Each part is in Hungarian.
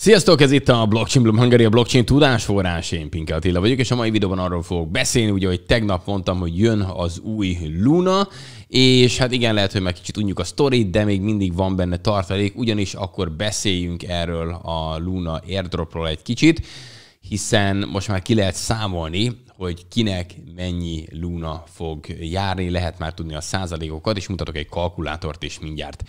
Sziasztok, ez itt a Blockchain Bloom Hungary, a blockchain forrás, Én Pinke Attila vagyok, és a mai videóban arról fogok beszélni, ugye, hogy tegnap mondtam, hogy jön az új Luna, és hát igen, lehet, hogy meg kicsit tudjuk a sztorit, de még mindig van benne tartalék, ugyanis akkor beszéljünk erről a Luna airdropról egy kicsit, hiszen most már ki lehet számolni, hogy kinek mennyi Luna fog járni, lehet már tudni a százalékokat, és mutatok egy kalkulátort is mindjárt.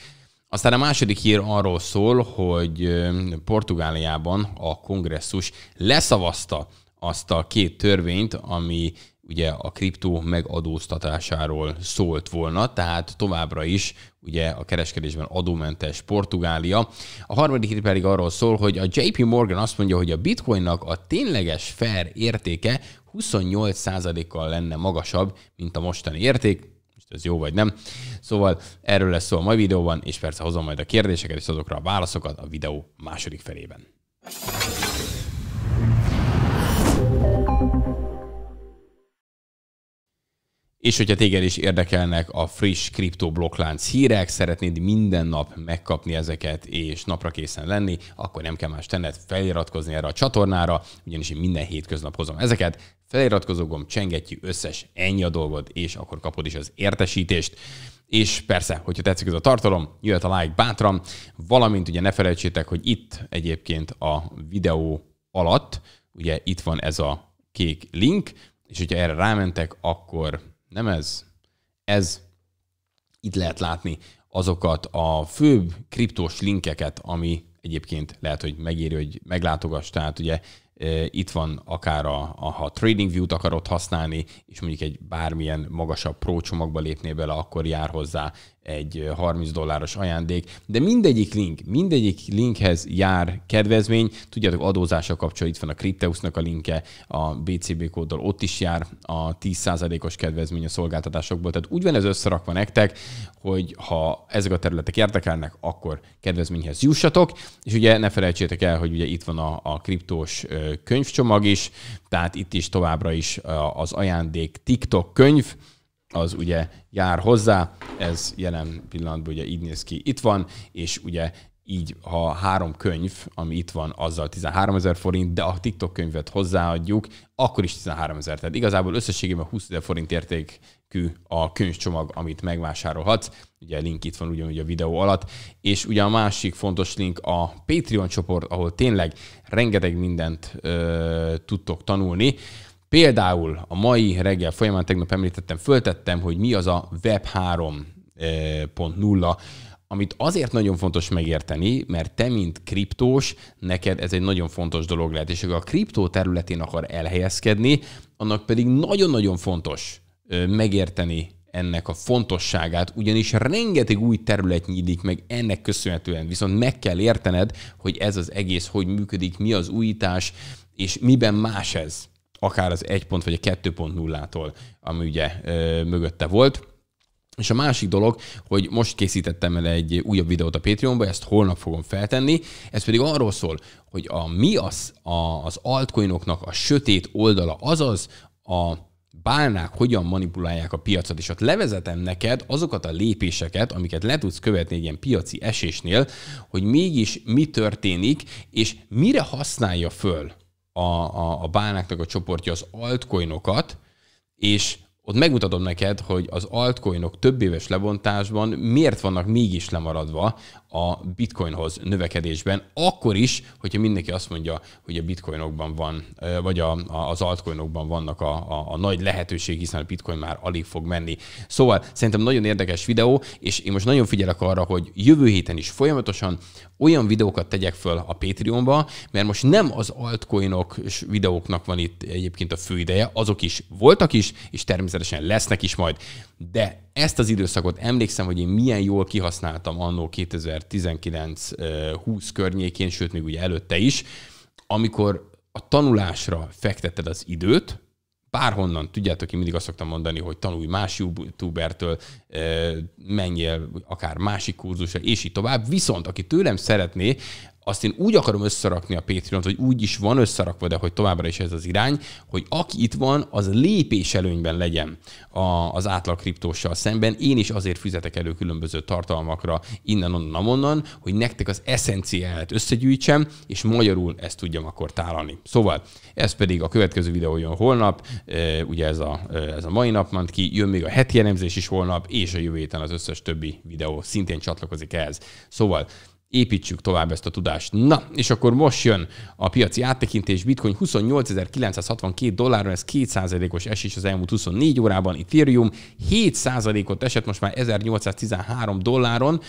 Aztán a második hír arról szól, hogy Portugáliában a kongresszus leszavazta azt a két törvényt, ami ugye a kriptó megadóztatásáról szólt volna, tehát továbbra is ugye a kereskedésben adómentes Portugália. A harmadik hír pedig arról szól, hogy a JP Morgan azt mondja, hogy a bitcoinnak a tényleges fair értéke 28%-kal lenne magasabb, mint a mostani érték, most ez jó vagy nem. Szóval erről lesz szó a mai videóban, és persze hozom majd a kérdéseket és azokra a válaszokat a videó második felében. És hogyha téged is érdekelnek a friss blokklánc hírek, szeretnéd minden nap megkapni ezeket és napra készen lenni, akkor nem kell más tenned feliratkozni erre a csatornára, ugyanis én minden hétköznap hozom ezeket feliratkozó gomb, csengetjük összes, ennyi a dolgod, és akkor kapod is az értesítést. És persze, hogyha tetszik ez a tartalom, jöhet a like bátran, valamint ugye ne felejtsétek, hogy itt egyébként a videó alatt, ugye itt van ez a kék link, és hogyha erre rámentek, akkor nem ez, ez itt lehet látni azokat a főbb kriptós linkeket, ami egyébként lehet, hogy megéri, hogy meglátogass, tehát ugye itt van akár a, a, ha trading view-t akarod használni, és mondjuk egy bármilyen magasabb csomagba lépnél bele, akkor jár hozzá egy 30 dolláros ajándék, de mindegyik link, mindegyik linkhez jár kedvezmény. Tudjátok, adózással kapcsolatban itt van a Kripteusnak a linke, a BCB kóddal ott is jár a 10%-os kedvezmény a szolgáltatásokból. Tehát úgy van ez összerakva nektek, hogy ha ezek a területek érdekelnek, akkor kedvezményhez jussatok, és ugye ne felejtsétek el, hogy ugye itt van a, a kriptós könyvcsomag is, tehát itt is továbbra is az ajándék TikTok könyv, az ugye jár hozzá, ez jelen pillanatban ugye így néz ki, itt van, és ugye így ha három könyv, ami itt van, azzal 13 ezer forint, de a TikTok könyvet hozzáadjuk, akkor is 13 ezer. Tehát igazából összességében 20 ezer forint értékű a könyvcsomag, amit megvásárolhatsz. Ugye link itt van ugyanúgy a videó alatt. És ugye a másik fontos link a Patreon csoport, ahol tényleg rengeteg mindent ö, tudtok tanulni. Például a mai reggel folyamán, tegnap említettem, föltettem, hogy mi az a Web 3.0, amit azért nagyon fontos megérteni, mert te, mint kriptós, neked ez egy nagyon fontos dolog lehet, és ha a kriptó területén akar elhelyezkedni, annak pedig nagyon-nagyon fontos megérteni ennek a fontosságát, ugyanis rengeteg új terület nyílik meg ennek köszönhetően, viszont meg kell értened, hogy ez az egész hogy működik, mi az újítás, és miben más ez akár az egy pont vagy a 2.0-tól, ami ugye ö, mögötte volt. És a másik dolog, hogy most készítettem el egy újabb videót a Patreonba, ezt holnap fogom feltenni, ez pedig arról szól, hogy a mi az, a, az altcoinoknak a sötét oldala, azaz a bálnák hogyan manipulálják a piacot, és ott levezetem neked azokat a lépéseket, amiket le tudsz követni egy ilyen piaci esésnél, hogy mégis mi történik, és mire használja föl a, a, a bálnáknak a csoportja az altcoinokat, és ott megmutatom neked, hogy az altcoinok több éves lebontásban miért vannak mégis lemaradva a bitcoinhoz növekedésben, akkor is, hogyha mindenki azt mondja, hogy a bitcoinokban van, vagy a, a, az altcoinokban vannak a, a, a nagy lehetőség, hiszen a bitcoin már alig fog menni. Szóval szerintem nagyon érdekes videó, és én most nagyon figyelek arra, hogy jövő héten is folyamatosan olyan videókat tegyek föl a Patreonba, mert most nem az altcoinok videóknak van itt egyébként a fő ideje, azok is voltak is, és természetesen természetesen lesznek is majd, de ezt az időszakot emlékszem, hogy én milyen jól kihasználtam annó 2019-20 eh, környékén, sőt még ugye előtte is, amikor a tanulásra fektetted az időt, bárhonnan, tudjátok, én mindig azt szoktam mondani, hogy tanulj más youtubertől, eh, menjél akár másik kurzusra, és így tovább. Viszont, aki tőlem szeretné azt én úgy akarom összerakni a Patreon-t, hogy úgy is van összerakva, de hogy továbbra is ez az irány, hogy aki itt van, az lépés előnyben legyen a, az átlag kriptóssal szemben. Én is azért fizetek elő különböző tartalmakra innen, onnan, onnan, hogy nektek az eszenciáját összegyűjtsem, és magyarul ezt tudjam akkor tálalni. Szóval ez pedig a következő videó jön holnap, ugye ez a, ez a mai nap ment ki, jön még a heti elemzés is holnap, és a jövő héten az összes többi videó szintén csatlakozik ehhez. Szóval építsük tovább ezt a tudást. Na, és akkor most jön a piaci áttekintés, Bitcoin 28.962 dolláron, ez 2%-os esés az elmúlt 24 órában, Ethereum 7%-ot esett, most már 1813 dolláron,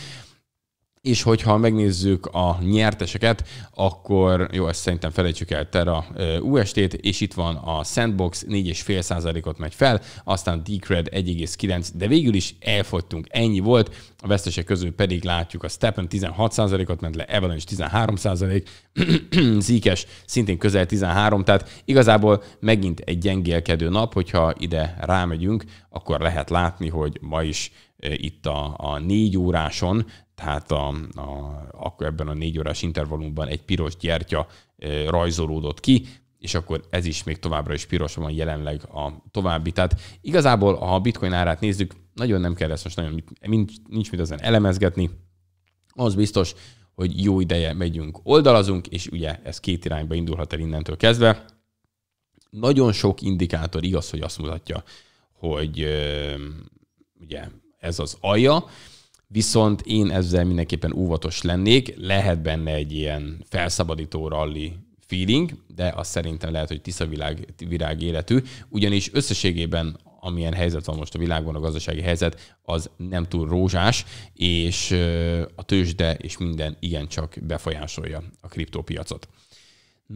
és hogyha megnézzük a nyerteseket, akkor jó, ezt szerintem felejtsük el Terra UST-t, és itt van a Sandbox, 4,5%-ot megy fel, aztán Decred 1,9, de végül is elfogytunk, ennyi volt. A vesztesek közül pedig látjuk a Stepen 16%-ot ment le, Avalanche 13%, Zikes szintén közel 13, tehát igazából megint egy gyengélkedő nap, hogyha ide rámegyünk, akkor lehet látni, hogy ma is itt a, a négy óráson tehát a, a, akkor ebben a négy órás intervallumban egy piros gyertya rajzolódott ki, és akkor ez is még továbbra is piros van jelenleg a további. Tehát igazából, ha a bitcoin árát nézzük, nagyon nem kell ezt most nagyon, nincs, nincs mit ezen elemezgetni. Az biztos, hogy jó ideje megyünk, oldalazunk, és ugye ez két irányba indulhat el innentől kezdve. Nagyon sok indikátor igaz, hogy azt mutatja, hogy ugye ez az alja, Viszont én ezzel mindenképpen óvatos lennék. Lehet benne egy ilyen felszabadító ralli feeling, de azt szerintem lehet, hogy tisza világ, virág életű, ugyanis összességében amilyen helyzet van most a világban, a gazdasági helyzet, az nem túl rózsás, és a tőzsde és minden igencsak befolyásolja a kriptópiacot.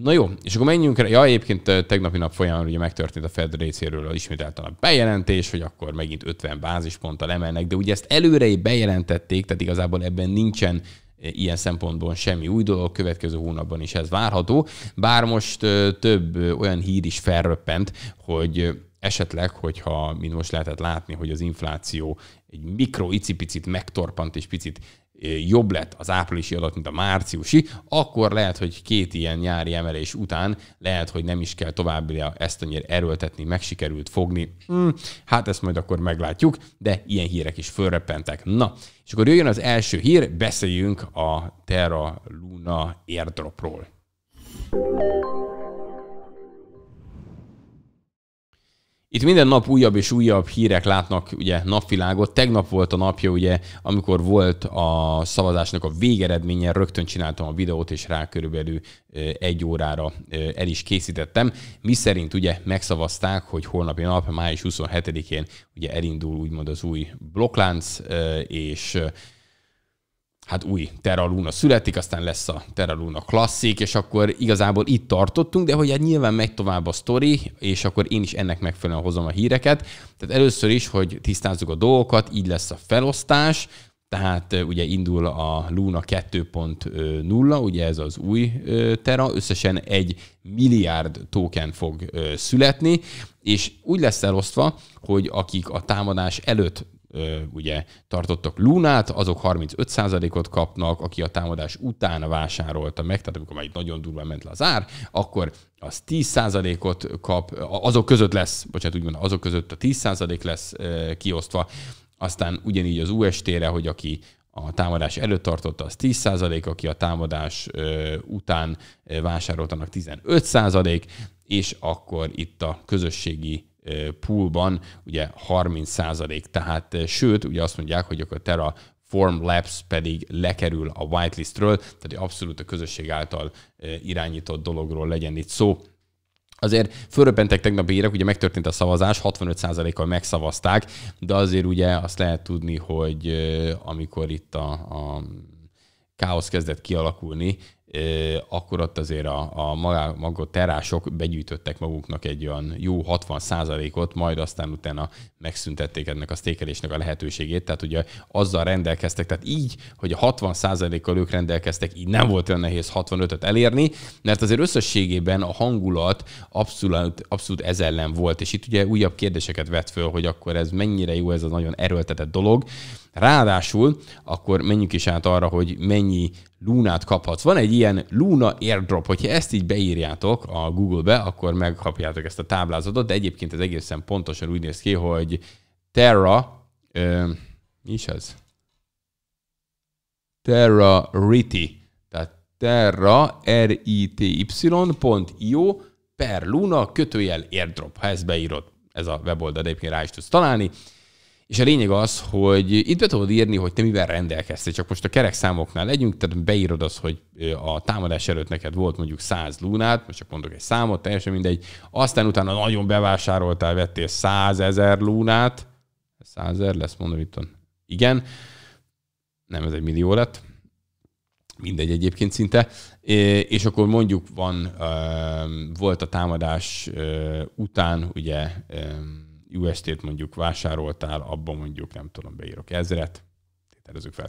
Na jó, és akkor menjünk rá. Ja, egyébként tegnapi nap folyamán ugye megtörtént a Fed részéről ismételten a bejelentés, hogy akkor megint 50 bázisponttal emelnek, de ugye ezt előre bejelentették, tehát igazából ebben nincsen ilyen szempontból semmi új dolog, következő hónapban is ez várható, bár most több olyan hír is felröppent, hogy esetleg, hogyha, mint most lehetett látni, hogy az infláció egy mikro icipicit megtorpant és picit jobb lett az áprilisi adat, mint a márciusi, akkor lehet, hogy két ilyen nyári emelés után lehet, hogy nem is kell továbbra ezt annyira erőltetni, meg sikerült fogni. Hmm, hát ezt majd akkor meglátjuk, de ilyen hírek is fölreppentek. Na, és akkor jöjjön az első hír, beszéljünk a Terra Luna airdropról. Itt minden nap újabb és újabb hírek látnak ugye napvilágot. Tegnap volt a napja, ugye, amikor volt a szavazásnak a végeredménye, rögtön csináltam a videót, és rá körülbelül egy órára el is készítettem. Mi szerint ugye megszavazták, hogy holnapi nap, május 27-én ugye elindul úgymond az új blokklánc, és hát új Terra Luna születik, aztán lesz a Terra Luna klasszik, és akkor igazából itt tartottunk, de hogy hát nyilván megy tovább a sztori, és akkor én is ennek megfelelően hozom a híreket. Tehát először is, hogy tisztázzuk a dolgokat, így lesz a felosztás, tehát ugye indul a Luna 2.0, ugye ez az új Terra, összesen egy milliárd token fog születni, és úgy lesz elosztva, hogy akik a támadás előtt ugye tartottak Lunát, azok 35%-ot kapnak, aki a támadás után vásárolta meg, tehát amikor már itt nagyon durván ment le az ár, akkor az 10%-ot kap, azok között lesz, bocsánat, úgymond azok között a 10% lesz kiosztva, aztán ugyanígy az UST-re, hogy aki a támadás előtt tartotta, az 10%, aki a támadás után vásároltanak 15%, és akkor itt a közösségi Eh, poolban ugye 30 százalék, tehát eh, sőt, ugye azt mondják, hogy a Terra Form Labs pedig lekerül a whitelistről, tehát abszolút a közösség által eh, irányított dologról legyen itt szó. Azért fölöpentek tegnap érek, ugye megtörtént a szavazás, 65%-kal megszavazták, de azért ugye azt lehet tudni, hogy amikor itt a, a káosz kezdett kialakulni, akkor ott azért a, a maga terások begyűjtöttek maguknak egy olyan jó 60%-ot, majd aztán utána megszüntették ennek a sztékelésnek a lehetőségét. Tehát ugye azzal rendelkeztek, tehát így, hogy a 60%-kal ők rendelkeztek, így nem volt olyan nehéz 65-öt elérni, mert azért összességében a hangulat abszolút, abszolút ez ellen volt. És itt ugye újabb kérdéseket vett föl, hogy akkor ez mennyire jó ez a nagyon erőltetett dolog Ráadásul akkor menjünk is át arra, hogy mennyi lúnát kaphatsz. Van egy ilyen Luna airdrop, hogyha ezt így beírjátok a Google-be, akkor megkapjátok ezt a táblázatot, de egyébként ez egészen pontosan úgy néz ki, hogy Terra, ö, mi is ez? Terra Riti, tehát Terra r i t y.io per Luna kötőjel airdrop, ha ezt beírod. Ez a weboldal, de egyébként rá is tudsz találni és a lényeg az, hogy itt be tudod írni, hogy te mivel rendelkeztél, csak most a kerek számoknál legyünk, tehát beírod az, hogy a támadás előtt neked volt mondjuk 100 lunát, most csak mondok egy számot, teljesen mindegy, aztán utána nagyon bevásároltál, vettél 100 ezer lunát, 100 ezer lesz, mondom itt Igen, nem ez egy millió lett, mindegy egyébként szinte, és akkor mondjuk van, volt a támadás után, ugye UST-t mondjuk vásároltál, abban mondjuk, nem tudom, beírok ezret, tételezzük fel.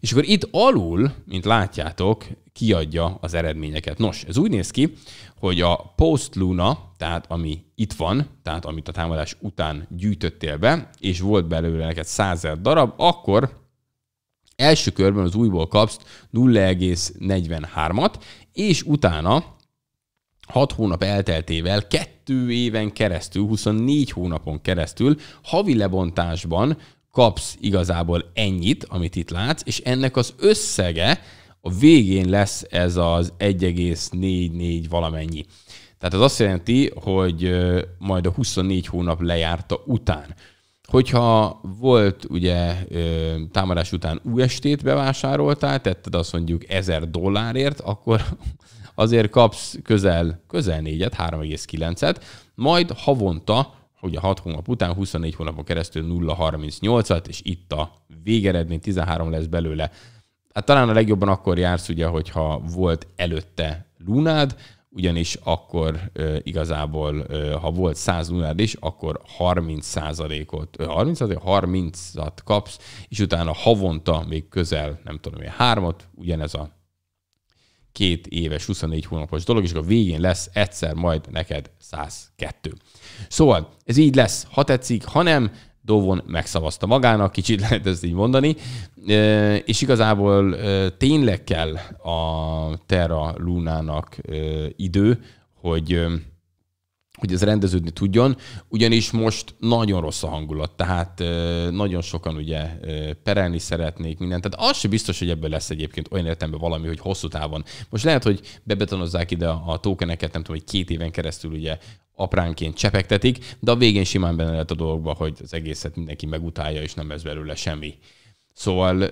És akkor itt alul, mint látjátok, kiadja az eredményeket. Nos, ez úgy néz ki, hogy a post luna, tehát ami itt van, tehát amit a támadás után gyűjtöttél be, és volt belőle neked 100 darab, akkor első körben az újból kapsz 0,43-at, és utána 6 hónap elteltével, 2 éven keresztül, 24 hónapon keresztül havi lebontásban kapsz igazából ennyit, amit itt látsz, és ennek az összege a végén lesz ez az 1,44 valamennyi. Tehát ez azt jelenti, hogy majd a 24 hónap lejárta után. Hogyha volt ugye támadás után UST-t bevásároltál, tetted azt mondjuk 1000 dollárért, akkor azért kapsz közel, közel 4-et, 3,9-et, majd havonta ugye 6 hónap után, 24 hónapon keresztül 0,38-at, és itt a végeredmény 13 lesz belőle. Hát talán a legjobban akkor jársz, ugye, hogyha volt előtte lunád, ugyanis akkor e, igazából, e, ha volt 100 lunád is, akkor 30%-ot, 30 30-at kapsz, és utána havonta még közel, nem tudom, 3 ot ugyanez a két éves, 24 hónapos dolog, és akkor a végén lesz egyszer majd neked 102. Szóval ez így lesz, ha tetszik, ha nem, Dovon megszavazta magának, kicsit lehet ezt így mondani, és igazából tényleg kell a Terra Lunának idő, hogy hogy ez rendeződni tudjon, ugyanis most nagyon rossz a hangulat, tehát nagyon sokan ugye perelni szeretnék mindent. Tehát az sem biztos, hogy ebből lesz egyébként olyan értelemben valami, hogy hosszú távon. Most lehet, hogy bebetonozzák ide a tokeneket, nem tudom, hogy két éven keresztül ugye apránként csepegtetik, de a végén simán benne lehet a dologba, hogy az egészet mindenki megutálja, és nem lesz belőle semmi. Szóval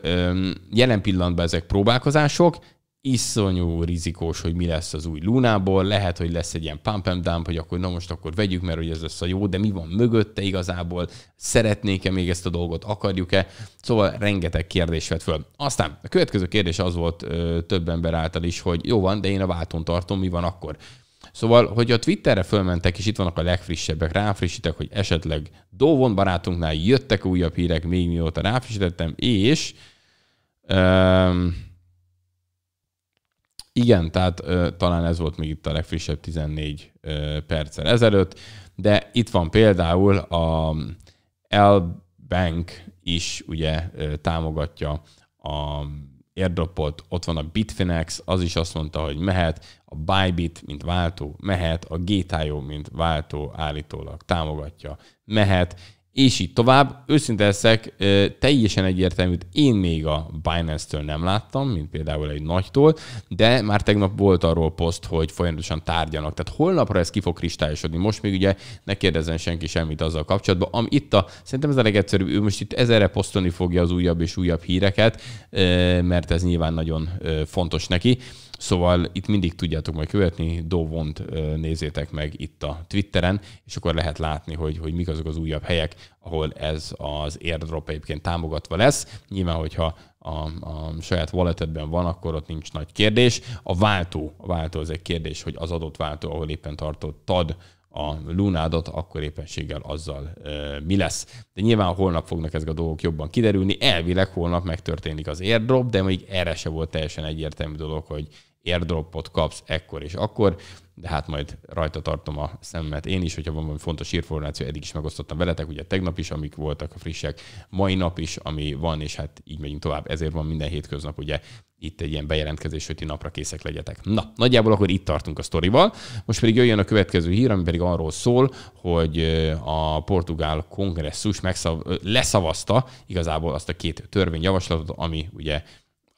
jelen pillanatban ezek próbálkozások, iszonyú rizikós, hogy mi lesz az új Lunából, lehet, hogy lesz egy ilyen pump and dump, hogy akkor na most akkor vegyük, mert hogy ez lesz a jó, de mi van mögötte igazából, szeretnék-e még ezt a dolgot, akarjuk-e, szóval rengeteg kérdés vett föl. Aztán a következő kérdés az volt ö, több ember által is, hogy jó van, de én a váltón tartom, mi van akkor? Szóval, hogy a Twitterre fölmentek, és itt vannak a legfrissebbek, ráfrissítek, hogy esetleg Dovon barátunknál jöttek újabb hírek, még mióta ráfrissítettem, és ö, igen, tehát ö, talán ez volt még itt a legfrissebb 14 ö, perccel ezelőtt, de itt van például a L-Bank is ugye ö, támogatja a airdropot, ott van a Bitfinex, az is azt mondta, hogy mehet, a Bybit, mint váltó, mehet, a GTIO, mint váltó állítólag támogatja, mehet, és így tovább. Őszinte leszek, teljesen egyértelműt én még a Binance-től nem láttam, mint például egy nagytól, de már tegnap volt arról poszt, hogy folyamatosan tárgyalnak. Tehát holnapra ez ki fog kristályosodni. Most még ugye ne kérdezzen senki semmit azzal kapcsolatban. Am itt a, szerintem ez a legegyszerűbb, ő most itt ezerre posztolni fogja az újabb és újabb híreket, mert ez nyilván nagyon fontos neki. Szóval itt mindig tudjátok majd követni, Dovont nézzétek meg itt a Twitteren, és akkor lehet látni, hogy, hogy mik azok az újabb helyek, ahol ez az airdrop egyébként támogatva lesz. Nyilván, hogyha a, a saját walletedben van, akkor ott nincs nagy kérdés. A váltó, a váltó az egy kérdés, hogy az adott váltó, ahol éppen tartottad a lunádot, akkor éppenséggel azzal e, mi lesz. De nyilván holnap fognak ezek a dolgok jobban kiderülni. Elvileg holnap megtörténik az airdrop, de még erre se volt teljesen egyértelmű dolog, hogy airdropot kapsz ekkor és akkor, de hát majd rajta tartom a szemmet én is, hogyha van valami fontos információ, eddig is megosztottam veletek, ugye tegnap is, amik voltak a frissek, mai nap is, ami van, és hát így megyünk tovább. Ezért van minden hétköznap ugye itt egy ilyen bejelentkezés, hogy ti napra készek legyetek. Na, nagyjából akkor itt tartunk a sztorival. Most pedig jöjjön a következő hír, ami pedig arról szól, hogy a portugál kongresszus megszav- leszavazta igazából azt a két törvényjavaslatot, ami ugye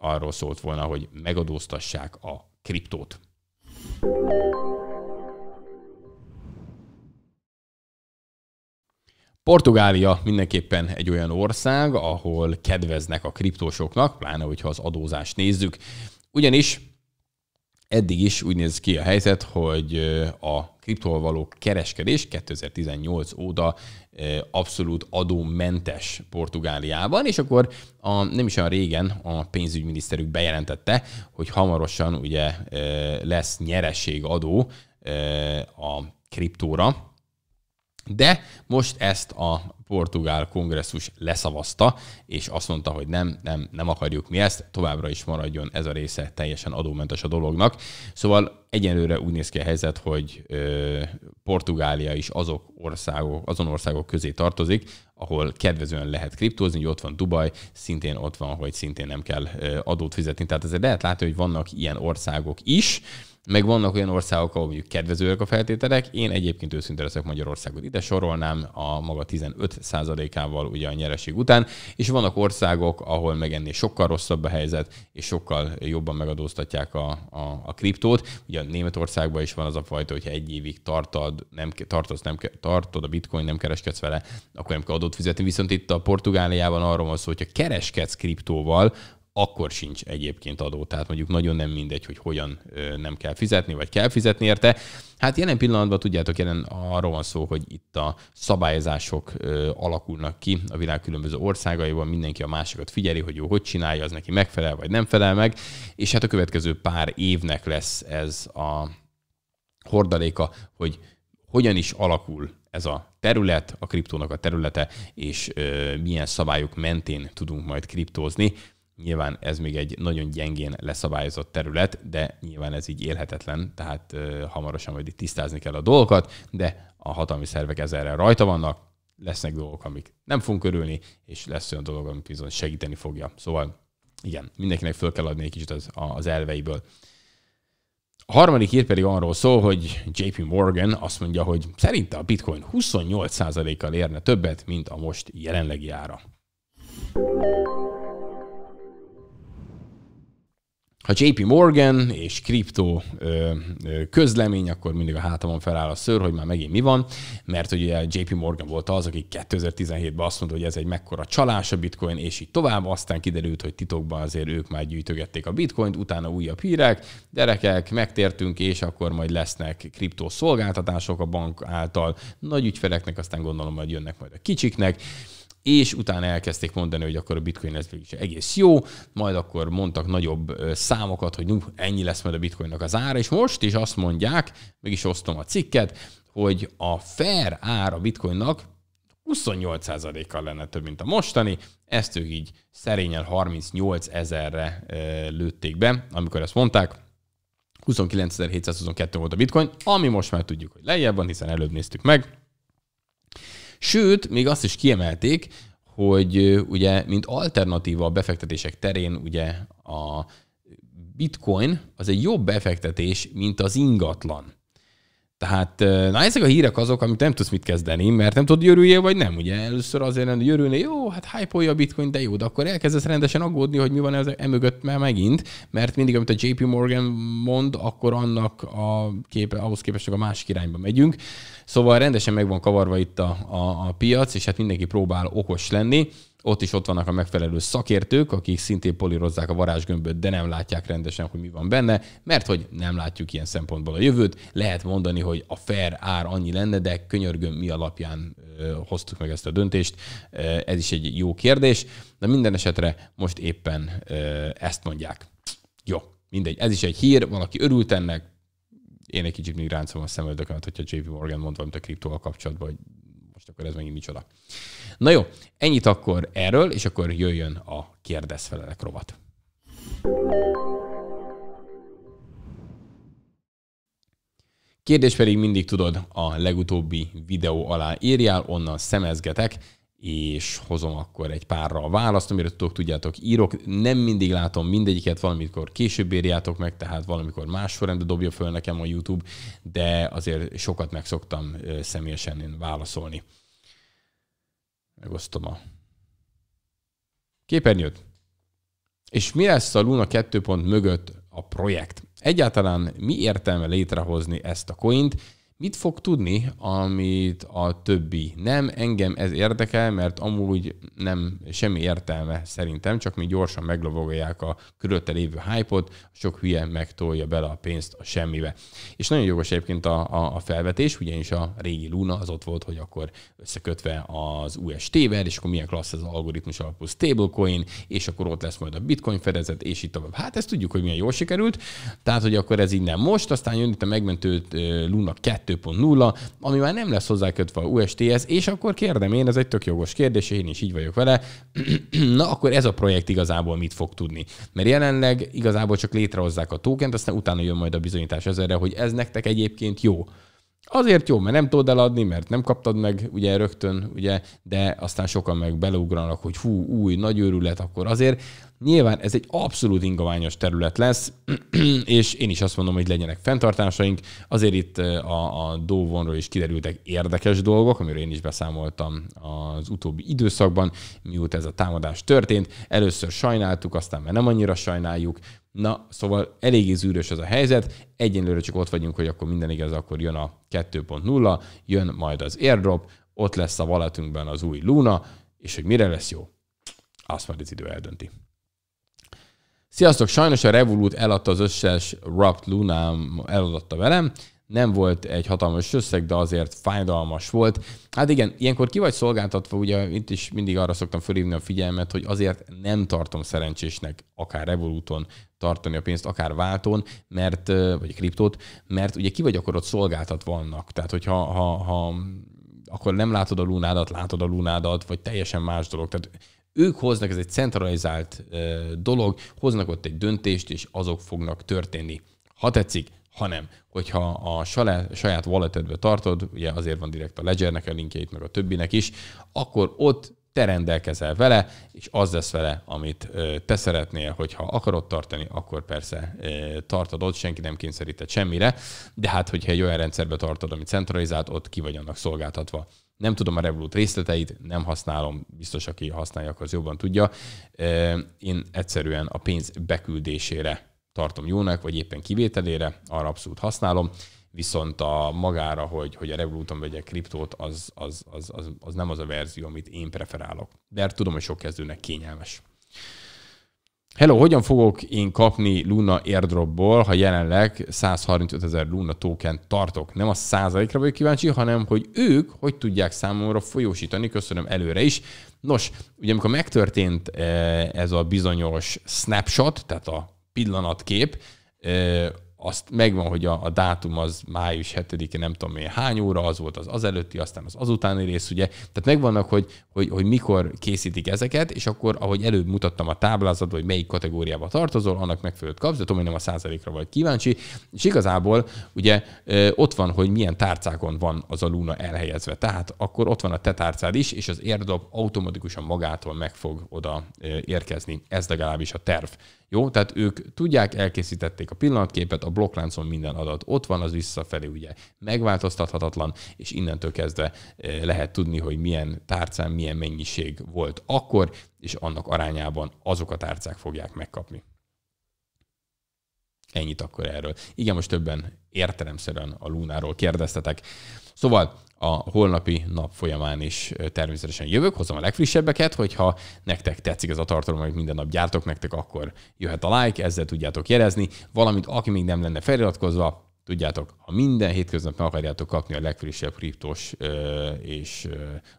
arról szólt volna, hogy megadóztassák a kriptót. Portugália mindenképpen egy olyan ország, ahol kedveznek a kriptósoknak, pláne hogyha az adózást nézzük. Ugyanis eddig is úgy néz ki a helyzet, hogy a kriptóval való kereskedés 2018 óta abszolút adómentes Portugáliában, és akkor a, nem is olyan régen a pénzügyminiszterük bejelentette, hogy hamarosan ugye lesz nyereség adó a kriptóra, de most ezt a portugál kongresszus leszavazta, és azt mondta, hogy nem, nem, nem akarjuk mi ezt, továbbra is maradjon ez a része teljesen adómentes a dolognak. Szóval egyenlőre úgy néz ki a helyzet, hogy ö, Portugália is azok országok, azon országok közé tartozik, ahol kedvezően lehet kriptózni, hogy ott van Dubaj, szintén ott van, hogy szintén nem kell adót fizetni. Tehát azért lehet látni, hogy vannak ilyen országok is, meg vannak olyan országok, ahol mondjuk kedvezőek a feltételek. Én egyébként őszinte leszek Magyarországot ide sorolnám a maga 15%-ával ugye a nyereség után, és vannak országok, ahol meg ennél sokkal rosszabb a helyzet, és sokkal jobban megadóztatják a, a, a kriptót. Ugye a Németországban is van az a fajta, hogyha egy évig tartad, nem, tartasz, nem, tartod a bitcoin, nem kereskedsz vele, akkor nem kell adót fizetni. Viszont itt a Portugáliában arról van szó, hogyha kereskedsz kriptóval, akkor sincs egyébként adó. Tehát mondjuk nagyon nem mindegy, hogy hogyan nem kell fizetni, vagy kell fizetni érte. Hát jelen pillanatban tudjátok, jelen arról van szó, hogy itt a szabályozások alakulnak ki a világ különböző országaiban, mindenki a másikat figyeli, hogy jó, hogy csinálja, az neki megfelel, vagy nem felel meg, és hát a következő pár évnek lesz ez a hordaléka, hogy hogyan is alakul ez a terület, a kriptónak a területe, és milyen szabályok mentén tudunk majd kriptózni. Nyilván ez még egy nagyon gyengén leszabályozott terület, de nyilván ez így élhetetlen, tehát ö, hamarosan majd itt tisztázni kell a dolgokat, de a hatalmi szervek ezerre rajta vannak, lesznek dolgok, amik nem fogunk örülni, és lesz olyan dolog, amit bizony segíteni fogja. Szóval igen, mindenkinek föl kell adni egy kicsit az, az elveiből. A harmadik hír pedig arról szól, hogy JP Morgan azt mondja, hogy szerinte a bitcoin 28%-kal érne többet, mint a most jelenlegi ára. ha JP Morgan és kriptó közlemény, akkor mindig a hátamon feláll a ször, hogy már megint mi van, mert ugye JP Morgan volt az, aki 2017-ben azt mondta, hogy ez egy mekkora csalás a bitcoin, és így tovább, aztán kiderült, hogy titokban azért ők már gyűjtögették a bitcoint, utána újabb hírek, gyerekek, megtértünk, és akkor majd lesznek kriptó szolgáltatások a bank által, nagy ügyfeleknek, aztán gondolom, hogy jönnek majd a kicsiknek, és utána elkezdték mondani, hogy akkor a bitcoin ez is egész jó, majd akkor mondtak nagyobb számokat, hogy ennyi lesz majd a bitcoinnak az ára, és most is azt mondják, meg is osztom a cikket, hogy a fair ára a bitcoinnak 28%-kal lenne több, mint a mostani, ezt ők így szerényen 38 ezerre lőtték be, amikor ezt mondták, 29.722 volt a bitcoin, ami most már tudjuk, hogy lejjebb van, hiszen előbb néztük meg, Sőt, még azt is kiemelték, hogy ugye, mint alternatíva a befektetések terén, ugye a bitcoin az egy jobb befektetés, mint az ingatlan. Tehát, na ezek a hírek azok, amit nem tudsz mit kezdeni, mert nem tudod, örüljél vagy nem. Ugye először azért nem, hogy örülni, jó, hát hype a bitcoin, de jó, de akkor elkezdesz rendesen aggódni, hogy mi van ez emögött már megint, mert mindig, amit a JP Morgan mond, akkor annak a képe, ahhoz képest a másik irányba megyünk. Szóval rendesen meg van kavarva itt a, a, a piac, és hát mindenki próbál okos lenni. Ott is ott vannak a megfelelő szakértők, akik szintén polírozzák a varázsgömböt, de nem látják rendesen, hogy mi van benne, mert hogy nem látjuk ilyen szempontból a jövőt. Lehet mondani, hogy a fair ár annyi lenne, de könyörgöm, mi alapján hoztuk meg ezt a döntést. Ez is egy jó kérdés, de minden esetre most éppen ezt mondják. Jó, mindegy, ez is egy hír, valaki örült ennek, én egy kicsit még ráncom a szemöldökömet, hogyha JP Morgan mond valamit a kriptóval kapcsolatban, hogy most akkor ez megint micsoda. Na jó, ennyit akkor erről, és akkor jöjjön a kérdezfelelek rovat. Kérdés pedig mindig tudod, a legutóbbi videó alá írjál, onnan szemezgetek, és hozom akkor egy párra a választ, amire tudok, tudjátok, írok. Nem mindig látom mindegyiket, valamikor később írjátok meg, tehát valamikor más sorrendbe dobja föl nekem a YouTube, de azért sokat meg szoktam személyesen én válaszolni. Megosztom a képernyőt. És mi lesz a Luna 2 pont mögött a projekt? Egyáltalán mi értelme létrehozni ezt a coint? mit fog tudni, amit a többi nem. Engem ez érdekel, mert amúgy nem semmi értelme szerintem, csak mi gyorsan meglovogolják a körülötte lévő hype sok hülye megtolja bele a pénzt a semmibe. És nagyon jogos egyébként a, a, a felvetés, ugyanis a régi Luna az ott volt, hogy akkor összekötve az UST-vel, és akkor milyen klassz az algoritmus alapú stablecoin, és akkor ott lesz majd a bitcoin fedezet, és így tovább. Hát ezt tudjuk, hogy milyen jól sikerült, tehát hogy akkor ez így nem most, aztán jön itt a megmentő Luna 2, 2.0, ami már nem lesz hozzákötve a UST-hez, és akkor kérdem én, ez egy tök jogos kérdés, én is így vagyok vele, na akkor ez a projekt igazából mit fog tudni? Mert jelenleg igazából csak létrehozzák a tokent, aztán utána jön majd a bizonyítás ezerre, hogy ez nektek egyébként jó. Azért jó, mert nem tudod eladni, mert nem kaptad meg ugye rögtön, ugye, de aztán sokan meg belugranak, hogy hú, új, nagy őrület, akkor azért Nyilván ez egy abszolút ingoványos terület lesz, és én is azt mondom, hogy legyenek fenntartásaink. Azért itt a, a Dovonról is kiderültek érdekes dolgok, amiről én is beszámoltam az utóbbi időszakban, mióta ez a támadás történt. Először sajnáltuk, aztán már nem annyira sajnáljuk. Na, szóval eléggé zűrös ez a helyzet. Egyenlőre csak ott vagyunk, hogy akkor minden igaz, akkor jön a 2.0, jön majd az airdrop, ott lesz a valatunkban az új Luna, és hogy mire lesz jó, azt majd az idő eldönti. Sziasztok, sajnos a Revolut eladta az összes Rapt Lunám, eladatta velem, nem volt egy hatalmas összeg, de azért fájdalmas volt. Hát igen, ilyenkor ki vagy szolgáltatva, ugye itt is mindig arra szoktam fölhívni a figyelmet, hogy azért nem tartom szerencsésnek akár Revoluton tartani a pénzt, akár váltón, mert, vagy kriptót, mert ugye ki vagy akkor ott szolgáltatva annak. Tehát, hogyha ha, ha akkor nem látod a lunádat, látod a lunádat, vagy teljesen más dolog. Tehát ők hoznak, ez egy centralizált dolog, hoznak ott egy döntést, és azok fognak történni. Ha tetszik, hanem hogyha a saját walletedbe tartod, ugye azért van direkt a Ledgernek a linkjeit, meg a többinek is, akkor ott te rendelkezel vele, és az lesz vele, amit te szeretnél, hogyha akarod tartani, akkor persze tartod ott, senki nem kényszerített semmire, de hát, hogyha egy olyan rendszerbe tartod, ami centralizált, ott ki vagy annak szolgáltatva. Nem tudom a Revolut részleteit, nem használom, biztos aki használja, az jobban tudja. Én egyszerűen a pénz beküldésére tartom jónak, vagy éppen kivételére, arra abszolút használom, viszont a magára, hogy, hogy a Revoluton vegyek kriptót, az, az, az, az, az nem az a verzió, amit én preferálok. De hát tudom, hogy sok kezdőnek kényelmes. Hello, hogyan fogok én kapni Luna airdropból, ha jelenleg 135 ezer Luna token tartok? Nem a százalékra vagyok kíváncsi, hanem hogy ők hogy tudják számomra folyósítani, köszönöm előre is. Nos, ugye amikor megtörtént eh, ez a bizonyos snapshot, tehát a pillanatkép, eh, azt megvan, hogy a, a dátum az május 7-e, nem tudom én hány óra, az volt az az előtti, aztán az azutáni rész, ugye. Tehát megvannak, hogy, hogy, hogy mikor készítik ezeket, és akkor, ahogy előbb mutattam a táblázatot hogy melyik kategóriába tartozol, annak megfelelőt kapsz, de tudom, nem a százalékra vagy kíváncsi. És igazából ugye ott van, hogy milyen tárcákon van az a Luna elhelyezve. Tehát akkor ott van a te tárcád is, és az érdob automatikusan magától meg fog oda érkezni. Ez legalábbis a terv. Jó, tehát ők tudják, elkészítették a pillanatképet, a blokkláncon minden adat ott van, az visszafelé ugye megváltoztathatatlan, és innentől kezdve eh, lehet tudni, hogy milyen tárcán milyen mennyiség volt akkor, és annak arányában azok a tárcák fogják megkapni. Ennyit akkor erről. Igen, most többen értelemszerűen a Lunáról kérdeztetek. Szóval a holnapi nap folyamán is természetesen jövök, hozom a legfrissebbeket, hogyha nektek tetszik ez a tartalom, amit minden nap gyártok nektek, akkor jöhet a like, ezzel tudjátok jelezni, valamint aki még nem lenne feliratkozva, Tudjátok, ha minden hétköznap meg akarjátok kapni a legfrissebb kriptos és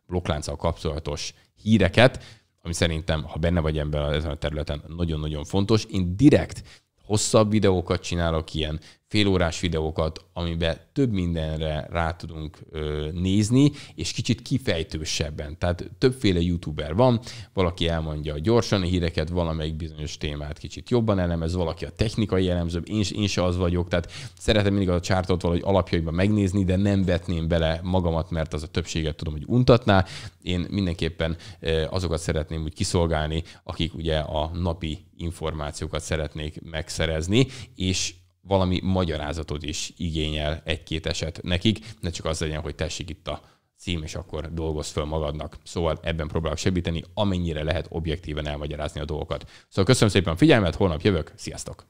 blokklánccal kapcsolatos híreket, ami szerintem, ha benne vagy ember ezen a területen, nagyon-nagyon fontos. Én direkt hosszabb videókat csinálok, ilyen félórás videókat, amiben több mindenre rá tudunk ö, nézni, és kicsit kifejtősebben. Tehát többféle youtuber van, valaki elmondja a gyorsan a híreket, valamelyik bizonyos témát kicsit jobban elemez, valaki a technikai elemző, én, én se az vagyok, tehát szeretem mindig a csártot valahogy alapjaiban megnézni, de nem vetném bele magamat, mert az a többséget tudom, hogy untatná. Én mindenképpen azokat szeretném úgy kiszolgálni, akik ugye a napi információkat szeretnék megszerezni, és valami magyarázatot is igényel egy-két eset nekik, ne csak az legyen, hogy tessék itt a cím, és akkor dolgoz föl magadnak. Szóval ebben próbálok segíteni, amennyire lehet objektíven elmagyarázni a dolgokat. Szóval köszönöm szépen a figyelmet, holnap jövök, sziasztok!